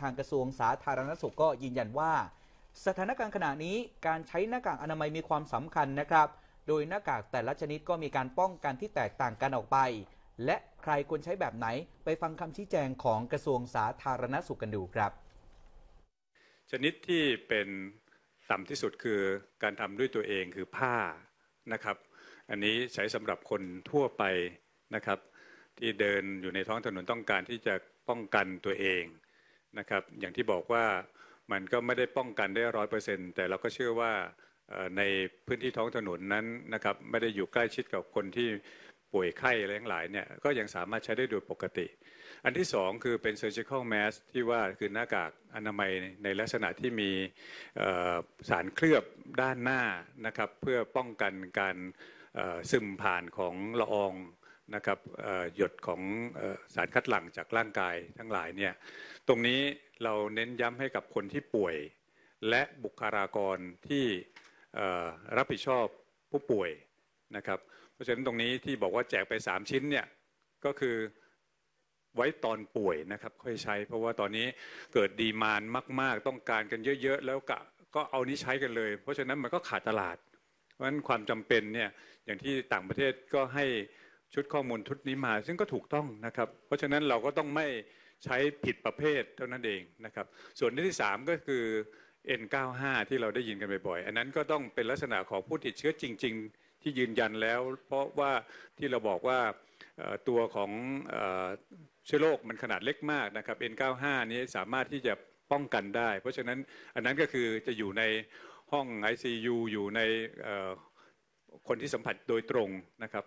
ทางกระทรวงสาธารณสุขก็ยืนยันว่า สถานการณ์ขณะนี้การใช้หน้ากากอนามัยมีความสำคัญนะครับ โดยหน้ากากแต่ละชนิดก็มีการป้องกันที่แตกต่างกันออกไป และใครควรใช้แบบไหนไปฟังคำชี้แจงของกระทรวงสาธารณสุขกันดูครับ ชนิดที่เป็นต่ำที่สุดคือการทำด้วยตัวเองคือผ้านะครับ อันนี้ใช้สำหรับคนทั่วไปนะครับที่เดินอยู่ในท้องถนนต้องการที่จะป้องกันตัวเองนะครับอย่างที่บอกว่ามันก็ไม่ได้ป้องกันได้ร้อยเปอร์เซ็นต์แต่เราก็เชื่อว่าในพื้นที่ท้องถนนนั้นนะครับไม่ได้อยู่ใกล้ชิดกับคนที่ป่วยไข้อะไรทั้งหลายเนี่ยก็ยังสามารถใช้ได้โดยปกติ อันที่สองคือเป็น surgical mask ที่ว่าคือหน้ากากอนามัยในลักษณะที่มีสารเคลือบด้านหน้านะครับเพื่อป้องกันการซึมผ่านของละอองนะครับหยดของสารคัดหลั่งจากร่างกายทั้งหลายเนี่ยตรงนี้เราเน้นย้ำให้กับคนที่ป่วย และบุคลากรที่รับผิดชอบผู้ป่วยนะครับเพราะฉะนั้นตรงนี้ที่บอกว่าแจกไป3ชิ้นเนี่ยก็คือไว้ตอนป่วยนะครับค่อยใช้เพราะว่าตอนนี้เกิดดีมานมาก ๆ ต้องการกันเยอะๆแล้วก็ก็เอานี้ใช้กันเลย เพราะฉะนั้นมันก็ขาดตลาดเพราะฉะนั้นความจำเป็นเนี่ยอย่างที่ต่างประเทศก็ให้ชุดข้อมูลชุดนี้มาซึ่งก็ถูกต้องนะครับ เพราะฉะนั้นเราก็ต้องไม่ใช้ผิดประเภทเท่านั้นเองนะครับ ส่วนที่ 3 ก็คือ N95 ที่เราได้ยินกันบ่อยๆ อันนั้นก็ต้องเป็นลักษณะของผู้ติดเชื้อจริงๆ ที่ยืนยันแล้ว เพราะว่าที่เราบอกว่าตัวของเชื้อโรคมันขนาดเล็กมากนะครับ N95 นี้สามารถที่จะป้องกันได้ เพราะฉะนั้นอันนั้นก็คือจะอยู่ในห้อง ICU อยู่ในคนที่สัมผัสโดยตรงนะครับ